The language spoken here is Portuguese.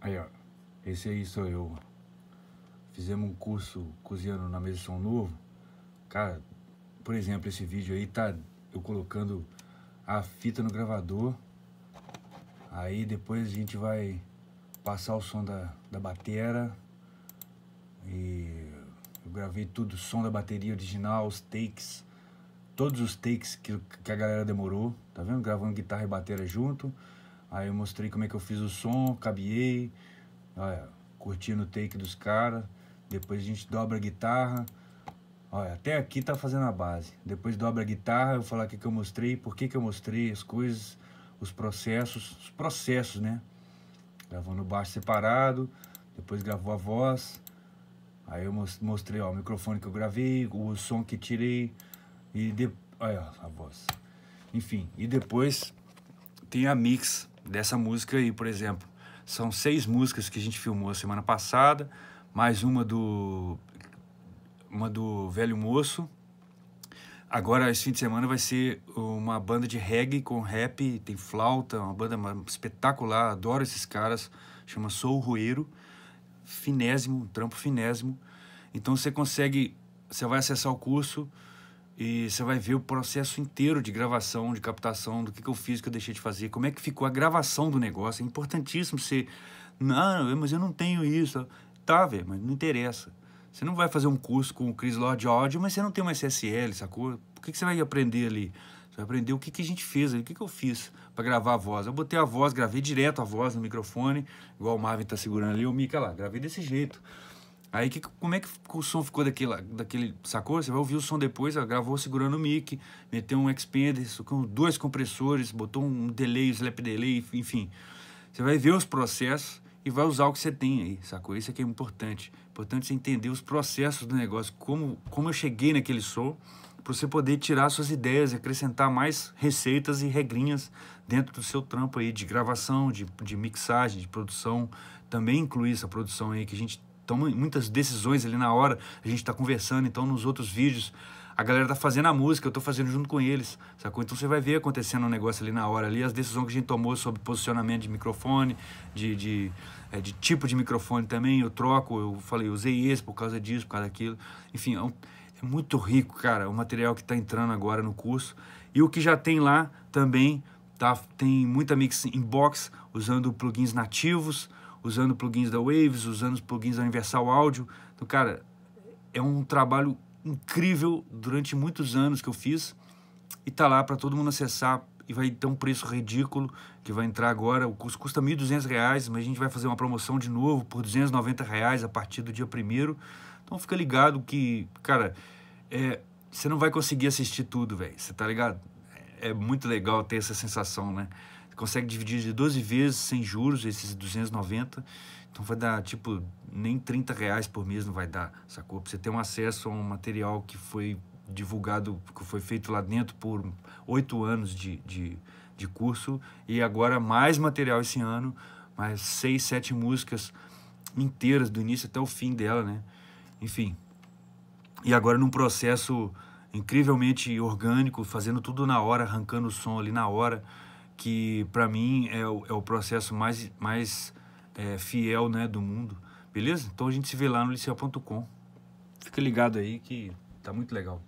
Aí, ó. Esse aí sou eu. Fizemos um curso cozinhando na mesa São Novo. Cara, por exemplo, esse vídeo aí tá eu colocando a fita no gravador. Aí depois a gente vai passar o som da, da batera. E eu gravei tudo, o som da bateria original, os takes. Todos os takes que, que a galera demorou. Tá vendo? Gravando guitarra e batera junto. Aí eu mostrei como é que eu fiz o som, cabiei, olha, curtindo o take dos caras. Depois a gente dobra a guitarra. Olha, até aqui tá fazendo a base. Depois dobra a guitarra, eu vou falar o que, eu mostrei, por que, que eu mostrei as coisas, os processos, os processos, né? Gravando baixo separado, depois gravou a voz. Aí eu mostrei ó, o microfone que eu gravei, o som que tirei e de... olha a voz. Enfim, e depois tem a mix dessa música aí, por exemplo. São seis músicas que a gente filmou semana passada, mais uma do uma do Velho Moço. Agora, esse fim de semana, vai ser uma banda de reggae com rap, tem flauta, uma banda espetacular, adoro esses caras, chama Sou Rueiro, finésimo, trampo finésimo. Então você consegue, você vai acessar o curso, e você vai ver o processo inteiro de gravação, de captação, do que, que eu fiz, que eu deixei de fazer, como é que ficou a gravação do negócio. É importantíssimo você. Não, mas eu não tenho isso. Tá, velho, mas não interessa. Você não vai fazer um curso com o Chris Lord Audio, mas você não tem uma SSL, sacou? O que, que você vai aprender ali? Você vai aprender o que, que a gente fez ali, o que, que eu fiz para gravar a voz. Eu botei a voz, gravei direto a voz no microfone, igual o Marvin tá segurando ali, o Mika lá, gravei desse jeito. Aí que, como é que o som ficou daquele, daquele sacou? Você vai ouvir o som depois, ela gravou segurando o mic, meteu um expander, com dois compressores, botou um delay, um slap delay, enfim. Você vai ver os processos e vai usar o que você tem aí, sacou? Isso aqui é, é importante. Importante você entender os processos do negócio, como, como eu cheguei naquele som, para você poder tirar suas ideias e acrescentar mais receitas e regrinhas dentro do seu trampo aí de gravação, de, de mixagem, de produção. Também incluir essa produção aí que a gente então, muitas decisões ali na hora, a gente está conversando, então nos outros vídeos a galera tá fazendo a música, eu tô fazendo junto com eles, sacou? Então você vai ver acontecendo um negócio ali na hora, ali as decisões que a gente tomou sobre posicionamento de microfone, de, de, é, de tipo de microfone também, eu troco, eu falei, usei esse por causa disso, por causa daquilo. Enfim, é, um, é muito rico, cara, o material que tá entrando agora no curso. E o que já tem lá também, tá? Tem muita mix inbox usando plugins nativos, usando plugins da Waves, usando plugins da Universal Audio. Então, cara, é um trabalho incrível durante muitos anos que eu fiz e tá lá para todo mundo acessar e vai ter um preço ridículo que vai entrar agora. O custo custa R$ 1.200, mas a gente vai fazer uma promoção de novo por R$ 290 reais a partir do dia 1 Então fica ligado que, cara, é, você não vai conseguir assistir tudo, velho. Você tá ligado? É muito legal ter essa sensação, né? consegue dividir de 12 vezes sem juros esses 290. Então vai dar tipo nem 30 reais por mês não vai dar, sacou? Pra você ter um acesso a um material que foi divulgado, que foi feito lá dentro por oito anos de, de, de, curso e agora mais material esse ano, mais seis, sete músicas inteiras do início até o fim dela, né? Enfim. E agora num processo incrivelmente orgânico, fazendo tudo na hora, arrancando o som ali na hora que para mim é o, é o, processo mais, mais é, fiel né, do mundo. Beleza? Então a gente se vê lá no liceu.com. Fica ligado aí que tá muito legal.